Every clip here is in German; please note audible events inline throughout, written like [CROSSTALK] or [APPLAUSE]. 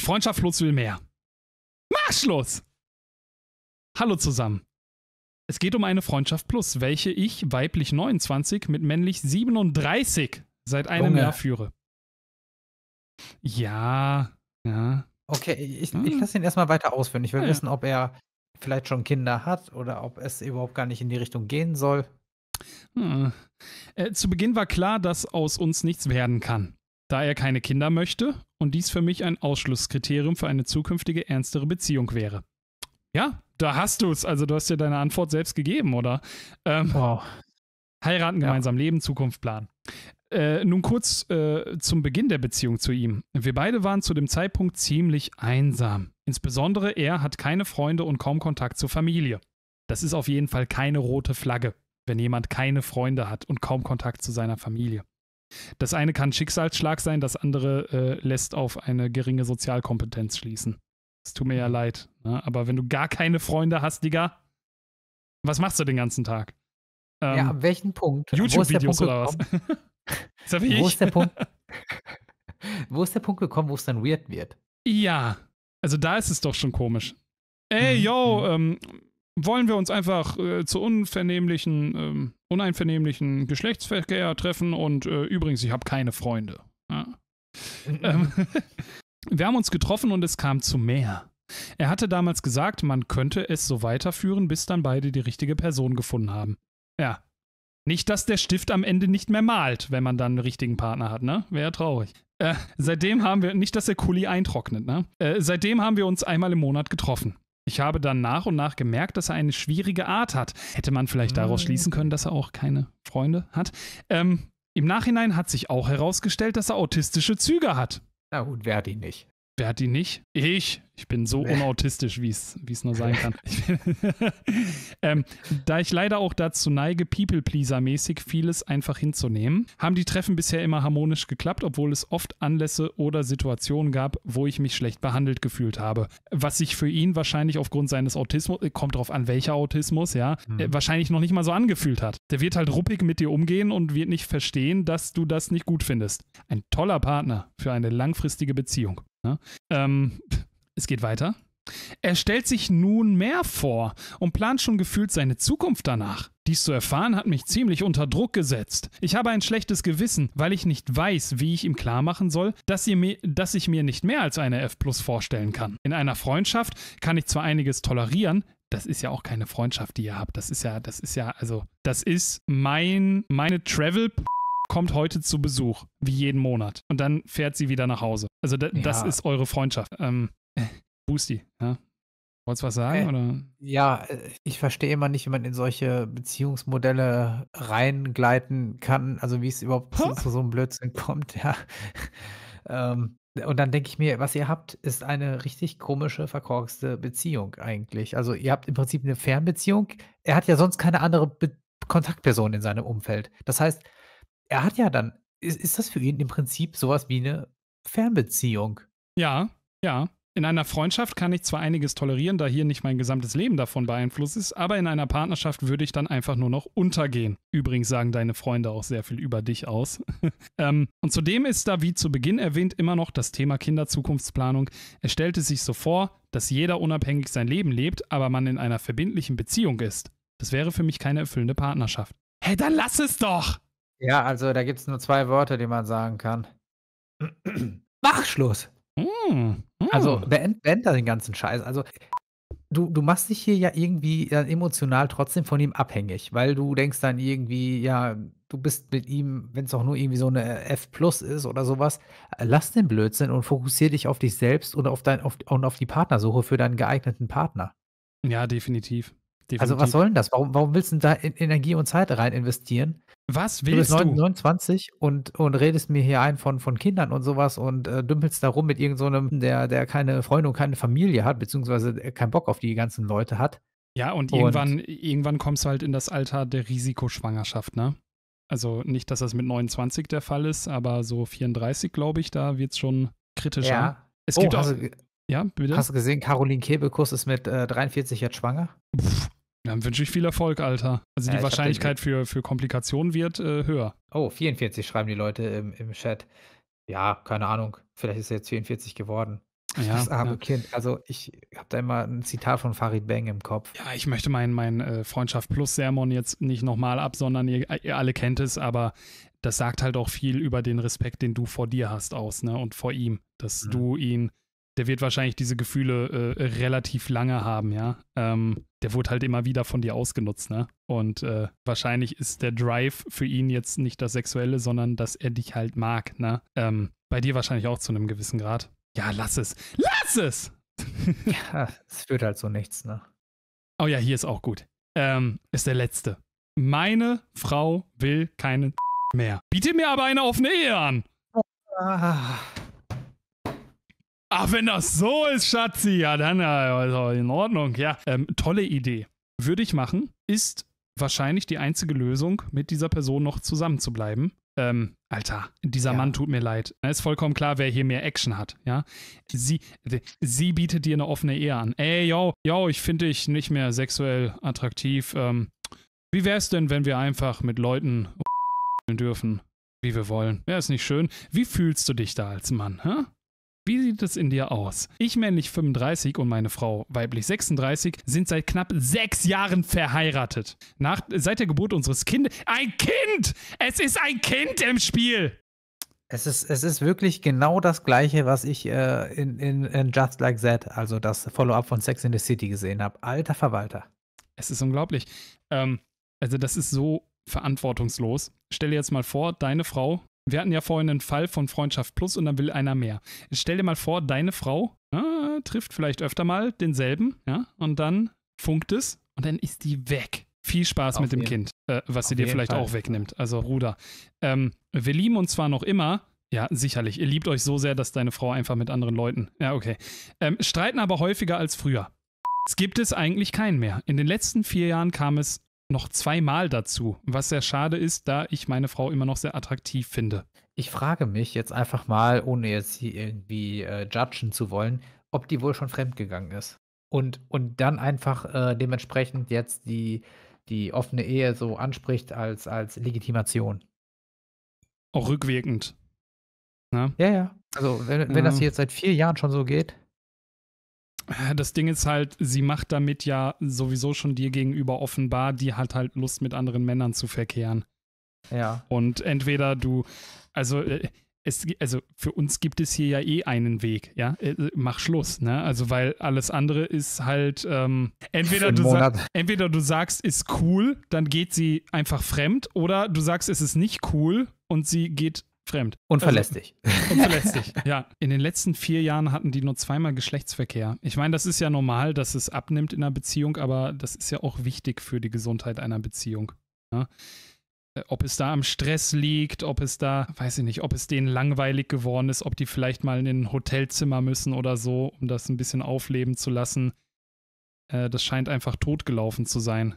gut, Freundschaft Lutz will mehr. Marschlos! Hallo zusammen. Es geht um eine Freundschaft Plus, welche ich, weiblich 29, mit männlich 37 seit einem Junge. Jahr führe. Ja, ja. Okay, ich, hm. ich lasse ihn erstmal weiter ausführen. Ich will ja. wissen, ob er vielleicht schon Kinder hat oder ob es überhaupt gar nicht in die Richtung gehen soll. Hm. Äh, zu Beginn war klar, dass aus uns nichts werden kann da er keine Kinder möchte und dies für mich ein Ausschlusskriterium für eine zukünftige ernstere Beziehung wäre. Ja, da hast du es. Also du hast dir deine Antwort selbst gegeben, oder? Ähm, wow. Heiraten, gemeinsam ja. leben, Zukunft planen. Äh, nun kurz äh, zum Beginn der Beziehung zu ihm. Wir beide waren zu dem Zeitpunkt ziemlich einsam. Insbesondere er hat keine Freunde und kaum Kontakt zur Familie. Das ist auf jeden Fall keine rote Flagge, wenn jemand keine Freunde hat und kaum Kontakt zu seiner Familie. Das eine kann Schicksalsschlag sein, das andere äh, lässt auf eine geringe Sozialkompetenz schließen. Es tut mir ja mhm. leid. Ne? Aber wenn du gar keine Freunde hast, Digga, was machst du den ganzen Tag? Ähm, ja, ab welchem Punkt? YouTube-Videos oder was? [LAUGHS] ist ja wie ich. Wo ist der Punkt? [LAUGHS] wo ist der Punkt gekommen, wo es dann weird wird? Ja, also da ist es doch schon komisch. Ey, hm. yo, mhm. Ähm, wollen wir uns einfach äh, zu unvernehmlichen ähm, uneinvernehmlichen Geschlechtsverkehr treffen und äh, übrigens, ich habe keine Freunde. Ja. Mhm. ähm, [LAUGHS] wir haben uns getroffen und es kam zu mehr. Er hatte damals gesagt, man könnte es so weiterführen, bis dann beide die richtige Person gefunden haben. Ja. Nicht, dass der Stift am Ende nicht mehr malt, wenn man dann einen richtigen Partner hat, ne? Wäre ja traurig. Äh, seitdem haben wir, nicht, dass der Kuli eintrocknet, ne? Äh, seitdem haben wir uns einmal im Monat getroffen. Ich habe dann nach und nach gemerkt, dass er eine schwierige Art hat. Hätte man vielleicht daraus mm. schließen können, dass er auch keine Freunde hat. Ähm, Im Nachhinein hat sich auch herausgestellt, dass er autistische Züge hat. Na gut, wer hat ihn nicht? Wer hat die nicht? Ich. Ich bin so unautistisch, wie es nur sein [LAUGHS] kann. [LAUGHS] ähm, da ich leider auch dazu neige, People-Pleaser-mäßig vieles einfach hinzunehmen, haben die Treffen bisher immer harmonisch geklappt, obwohl es oft Anlässe oder Situationen gab, wo ich mich schlecht behandelt gefühlt habe. Was sich für ihn wahrscheinlich aufgrund seines Autismus, äh, kommt drauf an, welcher Autismus, ja, mhm. äh, wahrscheinlich noch nicht mal so angefühlt hat. Der wird halt ruppig mit dir umgehen und wird nicht verstehen, dass du das nicht gut findest. Ein toller Partner für eine langfristige Beziehung. Ne? Ähm, es geht weiter. Er stellt sich nun mehr vor und plant schon gefühlt seine Zukunft danach. Dies zu erfahren hat mich ziemlich unter Druck gesetzt. Ich habe ein schlechtes Gewissen, weil ich nicht weiß, wie ich ihm klar machen soll, dass, mir, dass ich mir nicht mehr als eine F plus vorstellen kann. In einer Freundschaft kann ich zwar einiges tolerieren, das ist ja auch keine Freundschaft, die ihr habt. Das ist ja, das ist ja, also, das ist mein, meine Travel kommt heute zu Besuch, wie jeden Monat. Und dann fährt sie wieder nach Hause. Also da, ja. das ist eure Freundschaft. Ähm, [LAUGHS] Boosty, ja. Wolltest du was sagen? Äh, oder? Ja, äh, ich verstehe immer nicht, wie man in solche Beziehungsmodelle reingleiten kann. Also wie es überhaupt huh? zu, so einem Blödsinn kommt, [LAUGHS] ja. ähm, und dann denke ich mir, was ihr habt, ist eine richtig komische, verkorkste Beziehung eigentlich. Also ihr habt im Prinzip eine Fernbeziehung. Er hat ja sonst keine andere Be Kontaktperson in seinem Umfeld. Das heißt, er hat ja dann, ist, ist das für ihn im Prinzip sowas wie eine Fernbeziehung? Ja, ja. In einer Freundschaft kann ich zwar einiges tolerieren, da hier nicht mein gesamtes Leben davon beeinflusst ist, aber in einer Partnerschaft würde ich dann einfach nur noch untergehen. Übrigens sagen deine Freunde auch sehr viel über dich aus. [LAUGHS] ähm, und zudem ist da, wie zu Beginn erwähnt, immer noch das Thema Kinderzukunftsplanung. Es stellte sich so vor, dass jeder unabhängig sein Leben lebt, aber man in einer verbindlichen Beziehung ist. Das wäre für mich keine erfüllende Partnerschaft. Hä, hey, dann lass es doch! Ja, also da gibt es nur zwei Worte, die man sagen kann. Mach Schluss. Mm, also mm. Also beendet den ganzen Scheiß. Also du, du machst dich hier ja irgendwie dann äh, emotional trotzdem von ihm abhängig, weil du denkst dann irgendwie, ja, du bist mit ihm, wenn es auch nur irgendwie so eine äh, F plus ist oder sowas, äh, lass den Blödsinn und fokussiere dich auf dich selbst und auf, dein, auf, und auf die Partnersuche für deinen geeigneten Partner. Ja, definitiv. definitiv. Also was soll denn das? Warum, warum willst du da e-, Energie und Zeit rein investieren, was willst du? Bist 29 und, und redest mir hier ein von, von Kindern und sowas und äh, dümpelst da rum mit irgendeinem, so der, der keine Freunde und keine Familie hat, beziehungsweise äh, keinen Bock auf die ganzen Leute hat. Ja, und, und irgendwann, irgendwann kommst du halt in das Alter der Risikoschwangerschaft, ne? Also nicht, dass das mit 29 der Fall ist, aber so 34, glaube ich, da wird es schon kritischer. Ja. Es oh, gibt auch. Du, ja, bitte. Hast du gesehen, Caroline Kebekus ist mit äh, 43 jetzt schwanger? Pff. Dann wünsche ich viel Erfolg, Alter. Also ja, die Wahrscheinlichkeit für, für Komplikationen wird äh, höher. Oh, 44 schreiben die Leute im, im Chat. Ja, keine Ahnung. Vielleicht ist er jetzt 44 geworden. Ah, ja, das arme ja. Kind. Also ich habe da immer ein Zitat von Farid Bang im Kopf. Ja, ich möchte meinen mein, äh, Freundschaft Plus Sermon jetzt nicht nochmal ab, sondern ihr, ihr, alle kennt es, aber das sagt halt auch viel über den Respekt, den du vor dir hast aus, ne? Und vor ihm, dass mhm. du ihn der wird wahrscheinlich diese Gefühle äh, relativ lange haben, ja. Ähm, der wurde halt immer wieder von dir ausgenutzt, ne? Und äh, wahrscheinlich ist der Drive für ihn jetzt nicht das Sexuelle, sondern dass er dich halt mag, ne? Ähm, bei dir wahrscheinlich auch zu einem gewissen Grad. Ja, lass es. Lass es! [LAUGHS] ja, es führt halt so nichts, ne? Oh ja, hier ist auch gut. Ähm, ist der letzte. Meine Frau will keinen [LAUGHS] mehr. Biete mir aber eine offene Ehe an. Ah. Ach, wenn das so ist, Schatzi, ja, dann also in Ordnung. Ja, ähm, tolle Idee. Würde ich machen. Ist wahrscheinlich die einzige Lösung, mit dieser Person noch zusammen zu bleiben. Ähm, Alter, dieser ja. Mann tut mir leid. ist vollkommen klar, wer hier mehr Action hat, ja. Sie, sie bietet dir eine offene Ehe an. Ey, yo, yo, ich finde dich nicht mehr sexuell attraktiv. Ähm, wie wär's denn, wenn wir einfach mit Leuten [LAUGHS] dürfen, wie wir wollen? Wäre es nicht schön? Wie fühlst du dich da als Mann, hä? Wie sieht es in dir aus? Ich männlich 35 und meine Frau weiblich 36 sind seit knapp sechs Jahren verheiratet. Nach, seit der Geburt unseres Kindes. Ein Kind! Es ist ein Kind im Spiel! Es ist, es ist wirklich genau das Gleiche, was ich äh, in, in, in Just Like That, also das Follow-up von Sex in the City gesehen habe. Alter Verwalter. Es ist unglaublich. Ähm, also das ist so verantwortungslos. Stell dir jetzt mal vor, deine Frau wir hatten ja vorhin einen Fall von Freundschaft Plus und dann will einer mehr. stell dir mal vor, deine Frau äh, trifft vielleicht öfter mal denselben, ja, und dann funkt es und dann ist die weg. Viel Spaß Auf mit dem Kind, äh, was Auf sie dir vielleicht Fall. auch wegnimmt. Also Bruder. Ähm, wir lieben uns zwar noch immer, ja, sicherlich. Ihr liebt euch so sehr, dass deine Frau einfach mit anderen Leuten. Ja, okay. Ähm, streiten aber häufiger als früher. Es gibt es eigentlich keinen mehr. In den letzten vier Jahren kam es noch zweimal dazu, was sehr schade ist, da ich meine Frau immer noch sehr attraktiv finde. Ich frage mich jetzt einfach mal, ohne jetzt hier irgendwie äh, judgen zu wollen, ob die wohl schon fremdgegangen ist. Und, und dann einfach äh, dementsprechend jetzt die, die offene Ehe so anspricht als, als Legitimation. Auch rückwirkend. Na? Ne? Ja, ja. Also, wenn, wenn ja. das ähm. jetzt seit vier Jahren schon so geht das Ding ist halt, sie macht damit ja sowieso schon dir gegenüber offenbar, die hat halt Lust, mit anderen Männern zu verkehren. Ja. Und entweder du, also, äh, es, also für uns gibt es hier ja eh einen Weg, ja. Äh, äh, mach Schluss, ne? Also, weil alles andere ist halt, ähm, entweder, du entweder du sagst, ist cool, dann geht sie einfach fremd, oder du sagst, es ist nicht cool und sie geht fremd. Unverlässlich. also, [LAUGHS] dich. ja. In den letzten vier Jahren hatten die nur zweimal Geschlechtsverkehr. Ich meine, das ist ja normal, dass es abnimmt in einer Beziehung, aber das ist ja auch wichtig für die Gesundheit einer Beziehung. Ja? Ne? Äh, ob es da am Stress liegt, ob es da, weiß ich nicht, ob es denen langweilig geworden ist, ob die vielleicht mal in ein Hotelzimmer müssen oder so, um das ein bisschen aufleben zu lassen. Äh, das scheint einfach totgelaufen zu sein.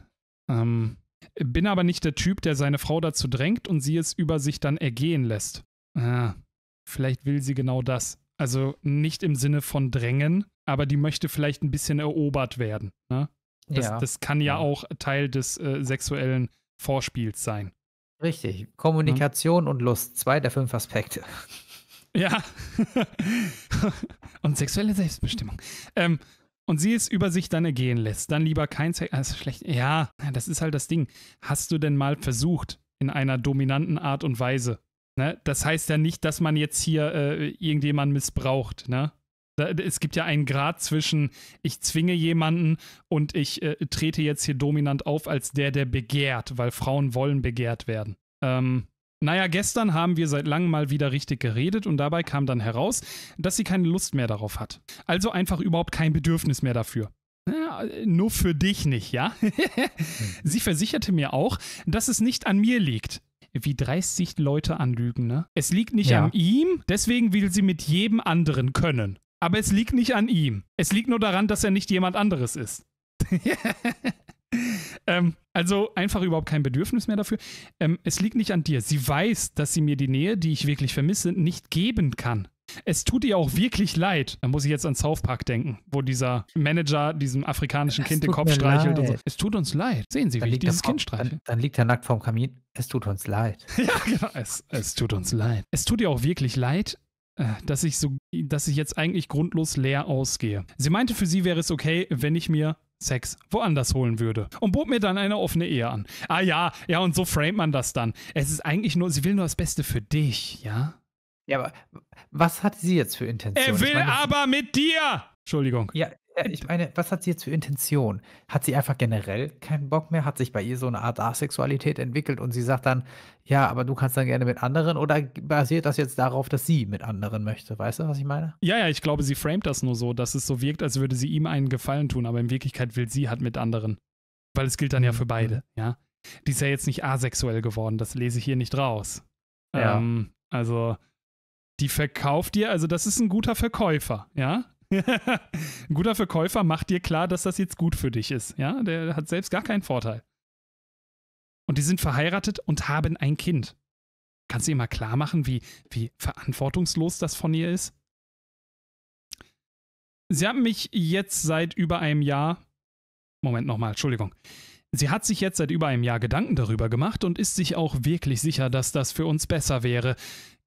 Ähm, bin aber nicht der Typ, der seine Frau dazu drängt und sie es über sich dann ergehen lässt. Ja, ah, vielleicht will sie genau das. Also nicht im Sinne von drängen, aber die möchte vielleicht ein bisschen erobert werden. Ne? Das, ja. das kann ja, ja, auch Teil des äh, sexuellen Vorspiels sein. Richtig. Kommunikation mhm. und Lust. Zwei der fünf Aspekte. [LAUGHS] Ja. und sexuelle Selbstbestimmung. Ähm, und sie es über sich dann ergehen lässt. Dann lieber kein Sex. Also schlecht. Ja, das ist halt das Ding. Hast du denn mal versucht, in einer dominanten Art und Weise Ne? Das heißt ja nicht, dass man jetzt hier äh, irgendjemanden missbraucht. Ne? Da, es gibt ja einen Grad zwischen, ich zwinge jemanden und ich äh, trete jetzt hier dominant auf als der, der begehrt, weil Frauen wollen begehrt werden. Ähm, naja, gestern haben wir seit langem mal wieder richtig geredet und dabei kam dann heraus, dass sie keine Lust mehr darauf hat. Also einfach überhaupt kein Bedürfnis mehr dafür. Ja, nur für dich nicht, ja? [LAUGHS] Hm. sie versicherte mir auch, dass es nicht an mir liegt, wie dreist sich Leute anlügen, ne? Es liegt nicht ja. an ihm, deswegen will sie mit jedem anderen können. Aber es liegt nicht an ihm. Es liegt nur daran, dass er nicht jemand anderes ist. [LAUGHS] ähm, also einfach überhaupt kein Bedürfnis mehr dafür. Ähm, es liegt nicht an dir. Sie weiß, dass sie mir die Nähe, die ich wirklich vermisse, nicht geben kann. Es tut ihr auch wirklich leid. Da muss ich jetzt an South Park denken, wo dieser Manager diesem afrikanischen Kind den Kopf streichelt und so. Es tut uns leid. Sehen Sie, dann wie ich dieses Kind streichelt. Dann, dann, liegt er nackt vorm Kamin. Es tut uns leid. [LAUGHS] ja, genau. Es, es tut uns leid. Es tut ihr auch wirklich leid, äh, dass ich so, dass ich jetzt eigentlich grundlos leer ausgehe. Sie meinte, für sie wäre es okay, wenn ich mir Sex woanders holen würde und bot mir dann eine offene Ehe an. Ah ja, ja, und so framet man das dann. Es ist eigentlich nur, sie will nur das Beste für dich, ja? Ja, aber was hat sie jetzt für Intention? Er will meine, aber mit dir! Entschuldigung. Ja, äh, ich meine, was hat sie jetzt für Intention? Hat sie einfach generell keinen Bock mehr? Hat sich bei ihr so eine Art Asexualität entwickelt und sie sagt dann, ja, aber du kannst dann gerne mit anderen oder basiert das jetzt darauf, dass sie mit anderen möchte? Weißt du, was ich meine? Ja, ja, ich glaube, sie framet das nur so, dass es so wirkt, als würde sie ihm einen Gefallen tun, aber in Wirklichkeit will sie halt mit anderen. Weil es gilt dann ja mhm. für beide, ja. Die ist ja jetzt nicht asexuell geworden, das lese ich hier nicht raus. Ja. Ähm, also, die verkauft dir, also das ist ein guter Verkäufer, ja. [LAUGHS] ein guter Verkäufer macht dir klar, dass das jetzt gut für dich ist, ja. Der hat selbst gar keinen Vorteil. Und die sind verheiratet und haben ein Kind. Kannst du dir mal klar machen, wie, wie verantwortungslos das von ihr ist? Sie haben mich jetzt seit über einem Jahr. Moment nochmal, Entschuldigung. Sie hat sich jetzt seit über einem Jahr Gedanken darüber gemacht und ist sich auch wirklich sicher, dass das für uns besser wäre.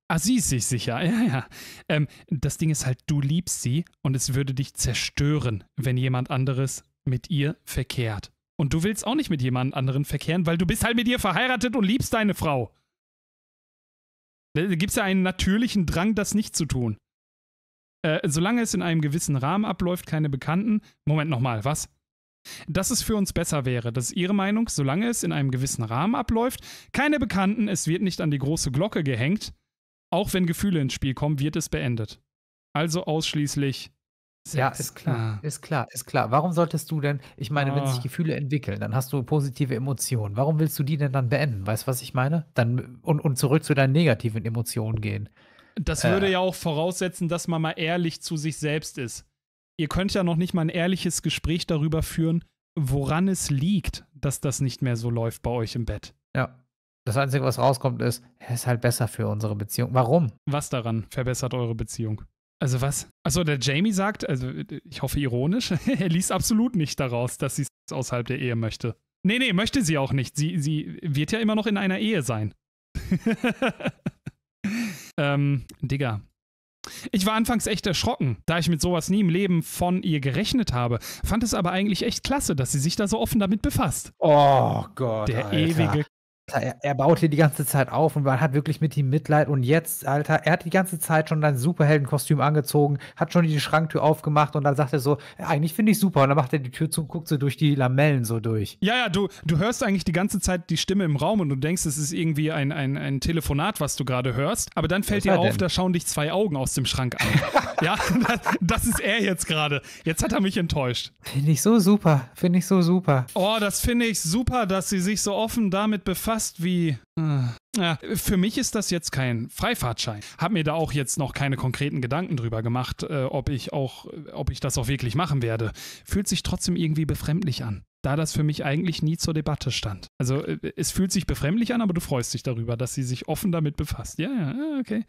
Ah, sie ist sich sicher, [LAUGHS] ja, ja. Ähm, das Ding ist halt, du liebst sie und es würde dich zerstören, wenn jemand anderes mit ihr verkehrt. Und du willst auch nicht mit jemand anderen verkehren, weil du bist halt mit ihr verheiratet und liebst deine Frau. Da gibt es ja einen natürlichen Drang, das nicht zu tun. Äh, solange es in einem gewissen Rahmen abläuft, keine Bekannten. Moment nochmal, was? Dass es für uns besser wäre, das ist Ihre Meinung, solange es in einem gewissen Rahmen abläuft, keine Bekannten, es wird nicht an die große Glocke gehängt, auch wenn Gefühle ins Spiel kommen, wird es beendet. Also ausschließlich Sex. Ja, ist klar, ah. ist klar, ist klar. Warum solltest du denn, ich meine, ah. wenn sich ah. Gefühle entwickeln, dann hast du positive Emotionen. Warum willst du die denn dann beenden? Weißt du, was ich meine? Dann und, und zurück zu deinen negativen Emotionen gehen. Das äh. würde ja auch voraussetzen, dass man mal ehrlich zu sich selbst ist. Ihr könnt ja noch nicht mal ein ehrliches Gespräch darüber führen, woran es liegt, dass das nicht mehr so läuft bei euch im Bett. Ja. Das Einzige, was rauskommt, ist, er ist halt besser für unsere Beziehung. Warum? Was daran verbessert eure Beziehung? Also was? Achso, der Jamie sagt, also ich hoffe ironisch, [LAUGHS] er liest absolut nicht daraus, dass sie es außerhalb der Ehe möchte. Nee, nee, möchte sie auch nicht. Sie, sie wird ja immer noch in einer Ehe sein. [LAUGHS] ähm, Digga. Ich war anfangs echt erschrocken, da ich mit sowas nie im Leben von ihr gerechnet habe. Fand es aber eigentlich echt klasse, dass sie sich da so offen damit befasst. Oh Gott. Der Alter. ewige er, er baut hier die ganze Zeit auf und man hat wirklich mit ihm Mitleid. Und jetzt, Alter, er hat die ganze Zeit schon dein Superheldenkostüm angezogen, hat schon die Schranktür aufgemacht und dann sagt er so, ja, eigentlich finde ich super. Und dann macht er die Tür zu und guckt so durch die Lamellen so durch. Ja, ja, du, du hörst eigentlich die ganze Zeit die Stimme im Raum und du denkst, es ist irgendwie ein, ein, ein Telefonat, was du gerade hörst. Aber dann fällt dir auf, denn? da schauen dich zwei Augen aus dem Schrank an. [LAUGHS] ja, das, das ist er jetzt gerade. Jetzt hat er mich enttäuscht. Finde ich so super. Finde ich so super. Oh, das finde ich super, dass sie sich so offen damit befasst fast wie. Äh, ja, für mich ist das jetzt kein Freifahrtschein. Hab mir da auch jetzt noch keine konkreten Gedanken drüber gemacht, äh, ob ich auch, ob ich das auch wirklich machen werde. Fühlt sich trotzdem irgendwie befremdlich an, da das für mich eigentlich nie zur Debatte stand. Also äh, es fühlt sich befremdlich an, aber du freust dich darüber, dass sie sich offen damit befasst. Ja, ja, okay.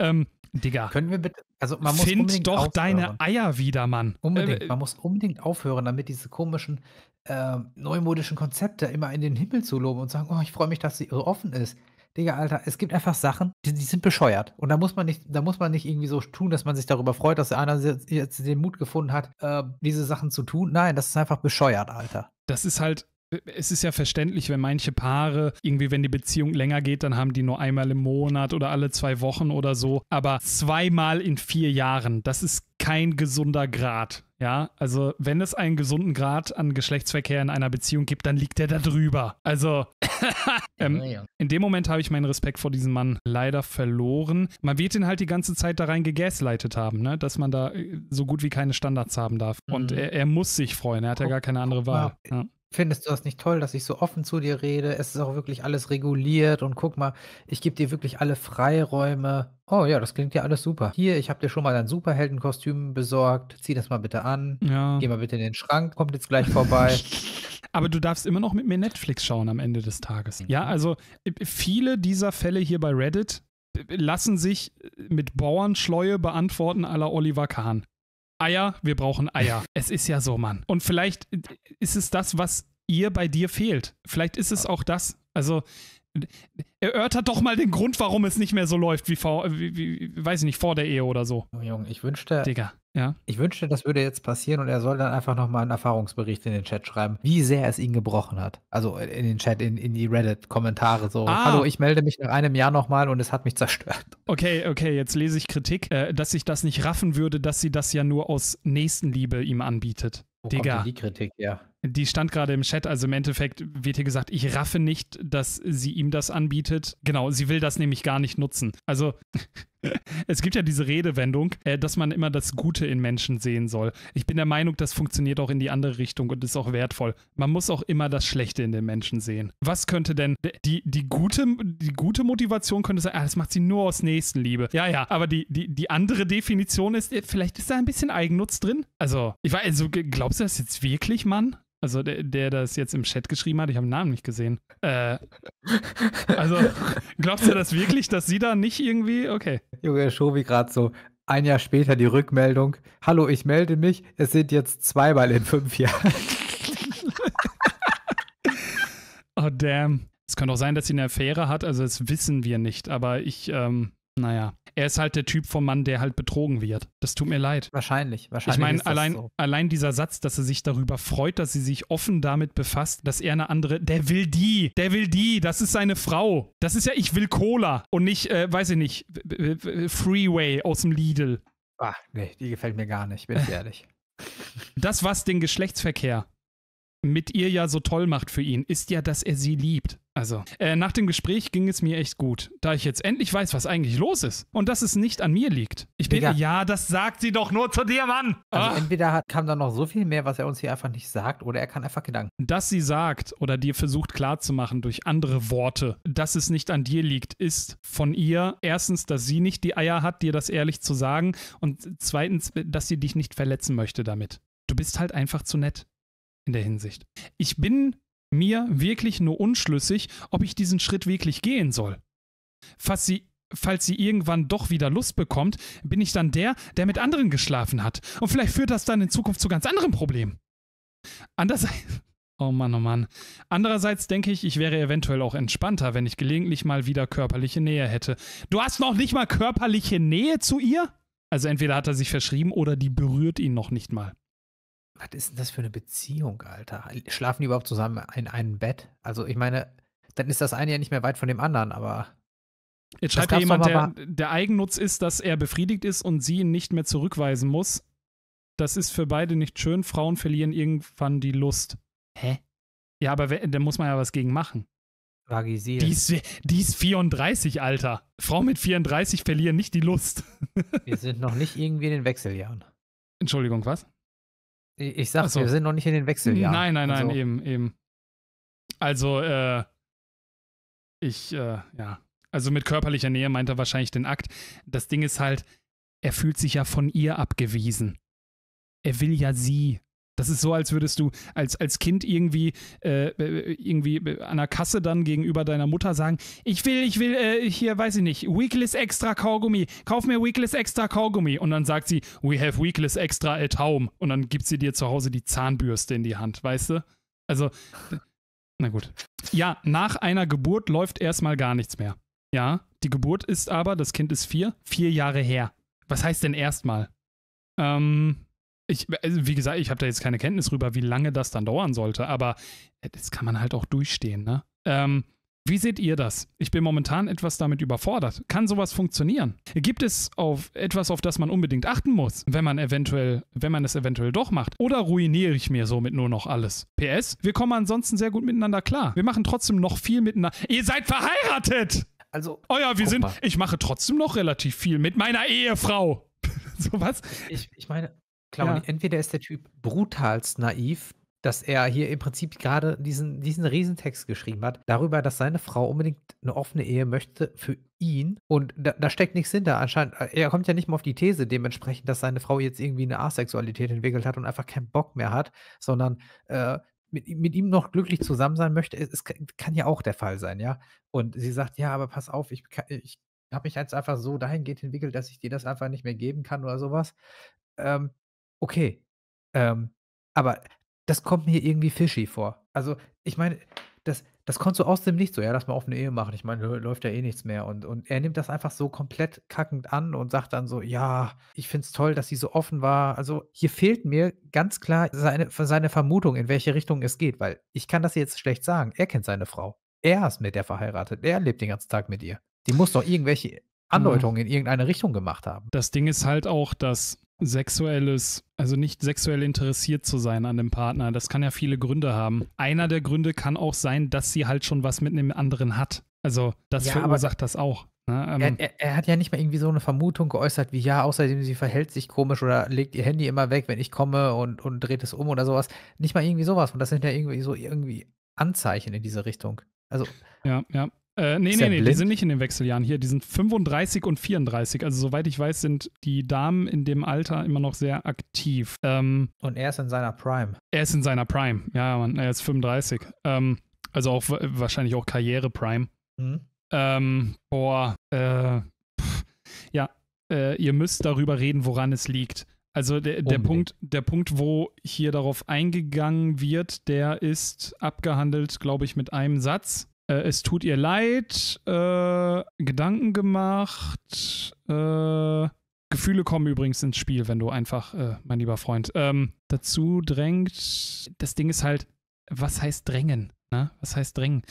Ähm, Digga. Können wir bitte, also man muss Find doch aufhören. deine Eier wieder, Mann. Unbedingt, äh, man muss unbedingt aufhören, damit diese komischen ähm, neumodischen Konzepte immer in den Himmel zu loben und sagen, oh, ich freue mich, dass sie so offen ist. Digga, Alter, es gibt einfach Sachen, die, die, sind bescheuert. Und da muss man nicht, da muss man nicht irgendwie so tun, dass man sich darüber freut, dass einer jetzt den Mut gefunden hat, äh, diese Sachen zu tun. Nein, das ist einfach bescheuert, Alter. Das ist halt, es ist ja verständlich, wenn manche Paare irgendwie, wenn die Beziehung länger geht, dann haben die nur einmal im Monat oder alle zwei Wochen oder so. Aber zweimal in vier Jahren, das ist kein gesunder Grad. Ja, also wenn es einen gesunden Grad an Geschlechtsverkehr in einer Beziehung gibt, dann liegt er da drüber. Also [LAUGHS] ähm, in dem Moment habe ich meinen Respekt vor diesem Mann leider verloren. Man wird ihn halt die ganze Zeit da rein gegaslightet haben, ne? dass man da äh, so gut wie keine Standards haben darf. Mhm. Und er, er, muss sich freuen, er hat ja gar keine andere Wahl. Ja. Findest du das nicht toll, dass ich so offen zu dir rede? Es ist auch wirklich alles reguliert und guck mal, ich gebe dir wirklich alle Freiräume. Oh ja, das klingt ja alles super. Hier, ich habe dir schon mal dein Superheldenkostüm besorgt. Zieh das mal bitte an. Ja. Geh mal bitte in den Schrank, kommt jetzt gleich vorbei. [LAUGHS] Aber du darfst immer noch mit mir Netflix schauen am Ende des Tages. Ja, mhm. also äh, viele dieser Fälle hier bei Reddit äh, lassen sich äh, mit Bauernschleue beantworten à la Oliver Kahn. Eier, wir brauchen Eier. [LAUGHS] es ist ja so, Mann. Und vielleicht ist es das, was ihr bei dir fehlt. Vielleicht ist es auch das. Also erörtert doch mal den Grund, warum es nicht mehr so läuft wie vor, wie, wie, weiß ich nicht, vor der Ehe oder so. Junge, ich wünschte, Digga. Ja. Ich wünschte, das würde jetzt passieren und er soll dann einfach nochmal einen Erfahrungsbericht in den Chat schreiben, wie sehr es ihn gebrochen hat. Also äh, in den Chat, in, in die Reddit-Kommentare so. Ah. Hallo, ich melde mich nach einem Jahr nochmal und es hat mich zerstört. Okay, okay, jetzt lese ich Kritik, äh, dass ich das nicht raffen würde, dass sie das ja nur aus Nächstenliebe ihm anbietet. Wo Digga. die Kritik, ja. Die stand gerade im Chat, also im Endeffekt wird hier gesagt, ich raffe nicht, dass sie ihm das anbietet. Genau, sie will das nämlich gar nicht nutzen. Also [LAUGHS] [LAUGHS] es gibt ja diese Redewendung, äh, dass man immer das Gute in Menschen sehen soll. Ich bin der Meinung, das funktioniert auch in die andere Richtung und ist auch wertvoll. Man muss auch immer das Schlechte in den Menschen sehen. Was könnte denn die, die, gute, die gute Motivation könnte sein, ah, das macht sie nur aus Nächstenliebe. Ja, ja, aber die, die, die andere Definition ist, äh, vielleicht ist da ein bisschen Eigennutz drin. Also, ich weiß, also glaubst du das jetzt wirklich, Mann? Also der, der das jetzt im Chat geschrieben hat, ich habe den Namen nicht gesehen. Äh, also glaubst du das wirklich, dass sie da nicht irgendwie, okay. Junge, Schobi gerade so, ein Jahr später die Rückmeldung. Hallo, ich melde mich. Es sind jetzt zweimal in fünf Jahren. [LAUGHS] oh, damn. Es kann auch sein, dass sie eine Affäre hat, also das wissen wir nicht, aber ich ähm, naja, er ist halt der Typ vom Mann, der halt betrogen wird. Das tut mir leid. Wahrscheinlich, wahrscheinlich. Ich meine, allein, so. allein dieser Satz, dass er sich darüber freut, dass sie sich offen damit befasst, dass er eine andere, der will die, der will die, das ist seine Frau. Das ist ja, ich will Cola und nicht, äh, weiß ich nicht, Freeway aus dem Lidl. Ach, nee, die gefällt mir gar nicht, bin ich [LAUGHS] ehrlich. Das, was den Geschlechtsverkehr mit ihr ja so toll macht für ihn, ist ja, dass er sie liebt. Also, äh, nach dem Gespräch ging es mir echt gut, da ich jetzt endlich weiß, was eigentlich los ist und dass es nicht an mir liegt. Ich bin. Digga. Ja, das sagt sie doch nur zu dir, Mann! Also Ach. entweder kam da noch so viel mehr, was er uns hier einfach nicht sagt, oder er kann einfach Gedanken. Dass sie sagt oder dir versucht klarzumachen durch andere Worte, dass es nicht an dir liegt, ist von ihr erstens, dass sie nicht die Eier hat, dir das ehrlich zu sagen und zweitens, dass sie dich nicht verletzen möchte damit. Du bist halt einfach zu nett in der Hinsicht. Ich bin mir wirklich nur unschlüssig, ob ich diesen Schritt wirklich gehen soll. Falls sie, falls sie irgendwann doch wieder Lust bekommt, bin ich dann der, der mit anderen geschlafen hat. Und vielleicht führt das dann in Zukunft zu ganz anderen Problemen. Andererseits. [LAUGHS] Oh Mann, oh Mann. Andererseits denke ich, ich wäre eventuell auch entspannter, wenn ich gelegentlich mal wieder körperliche Nähe hätte. Du hast noch nicht mal körperliche Nähe zu ihr? Also entweder hat er sich verschrieben oder die berührt ihn noch nicht mal. Was ist denn das für eine Beziehung, Alter? Schlafen die überhaupt zusammen in einem Bett? Also, ich meine, dann ist das eine ja nicht mehr weit von dem anderen, aber. Jetzt schreibt ja jemand, der, der Eigennutz ist, dass er befriedigt ist und sie ihn nicht mehr zurückweisen muss. Das ist für beide nicht schön. Frauen verlieren irgendwann die Lust. Hä? Ja, aber da muss man ja was gegen machen. Vagisieren. Die ist, die ist 34, Alter. Frauen mit 34 verlieren nicht die Lust. Wir sind noch nicht irgendwie in den Wechseljahren. [LAUGHS] Entschuldigung, was? Ich, ich sag's, so. wir sind noch nicht in den Wechseljahren. Nein, nein, nein, also. eben, eben. Also, äh, ich, äh, ja. Also mit körperlicher Nähe meint er wahrscheinlich den Akt. Das Ding ist halt, er fühlt sich ja von ihr abgewiesen. Er will ja sie. Das ist so, als würdest du als, als Kind irgendwie, äh, äh, irgendwie an der Kasse dann gegenüber deiner Mutter sagen, ich will, ich will, äh, hier, weiß ich nicht, Weekless Extra Kaugummi, kauf mir Weekless Extra Kaugummi. Und dann sagt sie, we have Weekless Extra at home. Und dann gibt sie dir zu Hause die Zahnbürste in die Hand, weißt du? Also, na gut. Ja, nach einer Geburt läuft erstmal gar nichts mehr. Ja, die Geburt ist aber, das Kind ist vier, vier Jahre her. Was heißt denn erstmal? Ähm, ich, also, wie gesagt, ich habe da jetzt keine Kenntnis drüber, wie lange das dann dauern sollte, aber äh, das kann man halt auch durchstehen, ne? Ähm, wie seht ihr das? Ich bin momentan etwas damit überfordert. Kann sowas funktionieren? Gibt es auf etwas, auf das man unbedingt achten muss, wenn man eventuell, wenn man es eventuell doch macht? Oder ruiniere ich mir somit nur noch alles? PS, wir kommen ansonsten sehr gut miteinander klar. Wir machen trotzdem noch viel miteinander. Ihr seid verheiratet! Also. Oh ja, wir sind. Mal. Ich mache trotzdem noch relativ viel mit meiner Ehefrau. [LAUGHS] so was? Ich, ich meine, Clown, Ja. entweder ist der Typ brutalst naiv, dass er hier im Prinzip gerade diesen, diesen Riesentext geschrieben hat, darüber, dass seine Frau unbedingt eine offene Ehe möchte für ihn. Und da, da steckt nichts hinter. Anscheinend, äh, er kommt ja nicht mal auf die These dementsprechend, dass seine Frau jetzt irgendwie eine Asexualität entwickelt hat und einfach keinen Bock mehr hat, sondern äh, mit, ihm- mit ihm noch glücklich zusammen sein möchte. Es, es kann ja auch der Fall sein, ja. Und sie sagt, ja, aber pass auf, ich, ich habe mich jetzt einfach so dahingehend entwickelt, dass ich dir das einfach nicht mehr geben kann oder sowas. Ähm, okay, ähm, aber das kommt mir irgendwie fishy vor. Also, ich meine, das, das kommt so aus dem Nichts, so, ja, lass mal offene Ehe machen. Ich meine, läuft ja eh nichts mehr. Und, und er nimmt das einfach so komplett kackend an und sagt dann so, ja, ich finde es toll, dass sie so offen war. Also hier fehlt mir ganz klar seine, seine Vermutung, in welche Richtung es geht, weil ich kann das jetzt schlecht sagen. Er kennt seine Frau. Er ist mit der verheiratet. Er lebt den ganzen Tag mit ihr. Die muss doch irgendwelche mhm. Andeutungen in irgendeine Richtung gemacht haben. Das Ding ist halt auch, dass sexuelles, also nicht sexuell interessiert zu sein an dem Partner. Das kann ja viele Gründe haben. Einer der Gründe kann auch sein, dass sie halt schon was mit einem anderen hat. Also das ja, verursacht das auch. Ne? Ähm, er, er, hat ja nicht mal irgendwie so eine Vermutung geäußert wie, ja, außerdem sie verhält sich komisch oder legt ihr Handy immer weg, wenn ich komme und, und dreht es um oder sowas. Nicht mal irgendwie sowas. Und das sind ja irgendwie so irgendwie Anzeichen in diese Richtung. Also. Ja, ja. Äh, nee, ist nee, nee, blind? die sind nicht in den Wechseljahren hier. Die sind 35 und 34. Also, soweit ich weiß, sind die Damen in dem Alter immer noch sehr aktiv. Ähm, und er ist in seiner Prime. Er ist in seiner Prime. Ja, Mann, er ist 35. Ähm, also, auch wahrscheinlich auch Karriere-Prime. Mhm. Ähm, boah, äh, ja, äh, ihr müsst darüber reden, woran es liegt. Also der, der Punkt, der Punkt, wo hier darauf eingegangen wird, der ist abgehandelt, glaube ich, mit einem Satz. Äh, es tut ihr leid, äh, Gedanken gemacht, äh, Gefühle kommen übrigens ins Spiel, wenn du einfach, äh, mein lieber Freund, ähm, dazu drängt. Das Ding ist halt, was heißt drängen? Ne? Was heißt drängen?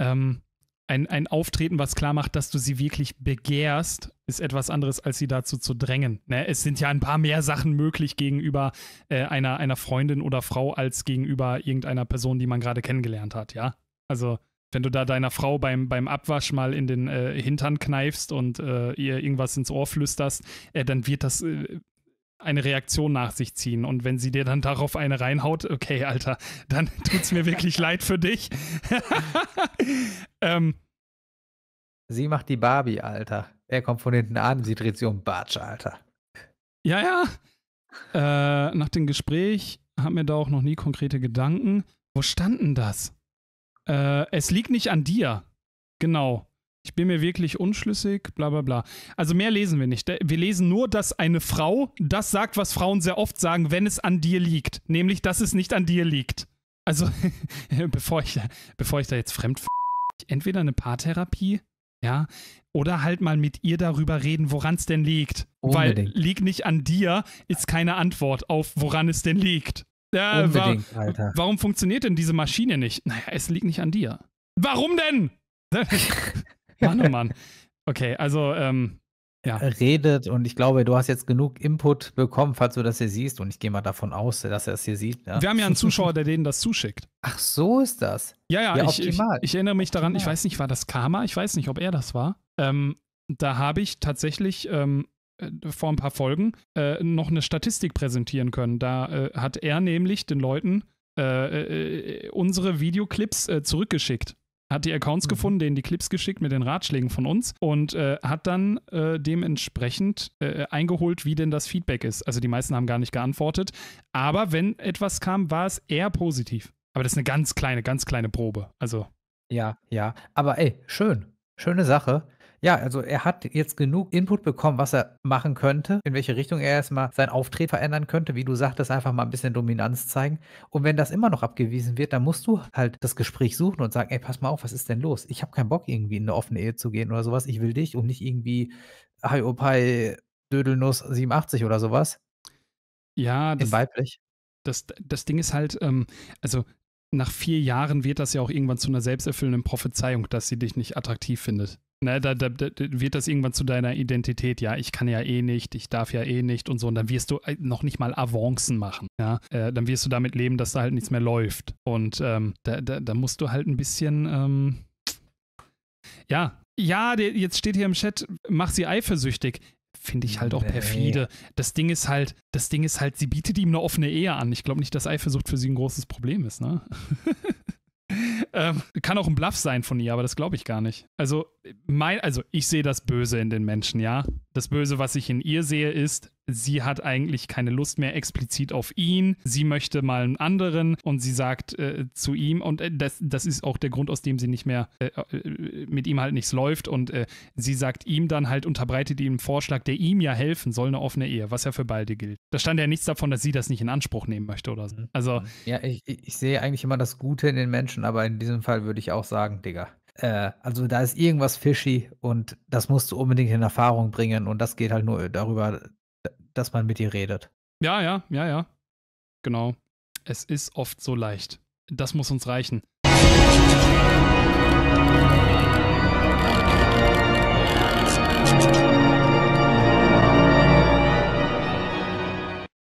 Ähm, ein, ein Auftreten, was klar macht, dass du sie wirklich begehrst, ist etwas anderes, als sie dazu zu drängen. Ne? Es sind ja ein paar mehr Sachen möglich gegenüber äh, einer, einer Freundin oder Frau als gegenüber irgendeiner Person, die man gerade kennengelernt hat, ja? Also, wenn du da deiner Frau beim, beim Abwasch mal in den äh, Hintern kneifst und äh, ihr irgendwas ins Ohr flüsterst, äh, dann wird das äh, eine Reaktion nach sich ziehen. Und wenn sie dir dann darauf eine reinhaut, okay, Alter, dann [LAUGHS] tut es mir wirklich leid für dich. [LAUGHS] ähm, sie macht die Barbie, Alter. Er kommt von hinten an, sie dreht sich um Batsch, Alter. Ja, ja. Äh, nach dem Gespräch haben wir da auch noch nie konkrete Gedanken. Wo standen das? Äh, es liegt nicht an dir. Genau. Ich bin mir wirklich unschlüssig, bla bla bla. Also mehr lesen wir nicht. Wir lesen nur, dass eine Frau das sagt, was Frauen sehr oft sagen, wenn es an dir liegt. Nämlich, dass es nicht an dir liegt. Also, [LAUGHS] bevor, ich, bevor ich da jetzt fremd entweder eine Paartherapie, ja, oder halt mal mit ihr darüber reden, woran es denn liegt. Unbedingt. Weil liegt nicht an dir, ist keine Antwort auf, woran es denn liegt. Ja, Unbedingt, war, Alter. Warum funktioniert denn diese Maschine nicht? Naja, es liegt nicht an dir. Warum denn? [LAUGHS] Mann, oh Mann. Okay, also, ähm, ja. Redet und ich glaube, du hast jetzt genug Input bekommen, falls du das hier siehst. Und ich gehe mal davon aus, dass er es das hier sieht. Ja. Wir haben ja einen Zuschauer, der denen das zuschickt. Ach, so ist das. Ja, ja, ja ich, ich, ich, erinnere mich daran, ich weiß nicht, war das Karma? Ich weiß nicht, ob er das war. Ähm, da habe ich tatsächlich ähm, äh, vor ein paar Folgen äh, noch eine Statistik präsentieren können. Da äh, hat er nämlich den Leuten äh, äh, äh unsere Videoclips zurückgeschickt. Hat die Accounts mhm. gefunden, denen die Clips geschickt mit den Ratschlägen von uns und hat dann dementsprechend eingeholt, wie denn das Feedback ist. Also die meisten haben gar nicht geantwortet. Aber wenn etwas kam, war es eher positiv. Aber das ist eine ganz kleine, ganz kleine Probe. Also. Ja, ja. Aber ey, schön. Schöne Sache. Ja, also er hat jetzt genug Input bekommen, was er machen könnte, in welche Richtung er erstmal seinen Auftritt verändern könnte, wie du sagtest, einfach mal ein bisschen Dominanz zeigen. Und wenn das immer noch abgewiesen wird, dann musst du halt das Gespräch suchen und sagen, ey, pass mal auf, was ist denn los? Ich habe keinen Bock, irgendwie in eine offene Ehe zu gehen oder sowas. Ich will dich und nicht irgendwie Hi Opai Dödelnuss 87 oder sowas. Ja, das, in weiblich. Das, das Ding ist halt, ähm, also nach vier Jahren wird das ja auch irgendwann zu einer selbsterfüllenden Prophezeiung, dass sie dich nicht attraktiv findet. Ne, da, da, da, wird das irgendwann zu deiner Identität, ja, ich kann ja eh nicht, ich darf ja eh nicht und so, und dann wirst du äh, noch nicht mal Avancen machen, ja, äh, dann wirst du damit leben, dass da halt nichts mehr läuft und ähm, da, da, da musst du halt ein bisschen, ähm, ja, ja, der, jetzt steht hier im Chat, mach sie eifersüchtig finde ich halt auch perfide. Das Ding ist halt, das Ding ist halt, sie bietet ihm eine offene Ehe an. Ich glaube nicht, dass Eifersucht für sie ein großes Problem ist, ne? [LAUGHS] ähm, kann auch ein Bluff sein von ihr, aber das glaube ich gar nicht. Also, mein, also ich sehe das Böse in den Menschen, ja. Das Böse, was ich in ihr sehe, ist, sie hat eigentlich keine Lust mehr explizit auf ihn. Sie möchte mal einen anderen und sie sagt äh, zu ihm, und äh, das, das ist auch der Grund, aus dem sie nicht mehr äh, äh mit ihm halt nichts läuft. Und äh, sie sagt ihm dann halt, unterbreitet ihm einen Vorschlag, der ihm ja helfen soll, eine offene Ehe, was ja für beide gilt. Da stand ja nichts davon, dass sie das nicht in Anspruch nehmen möchte oder so. Also. Ja, ich, ich sehe eigentlich immer das Gute in den Menschen, aber in diesem Fall würde ich auch sagen, Digga äh, also da ist irgendwas fishy und das musst du unbedingt in Erfahrung bringen und das geht halt nur darüber, dass man mit ihr redet. Ja, ja, ja, ja. Genau. Es ist oft so leicht. Das muss uns reichen.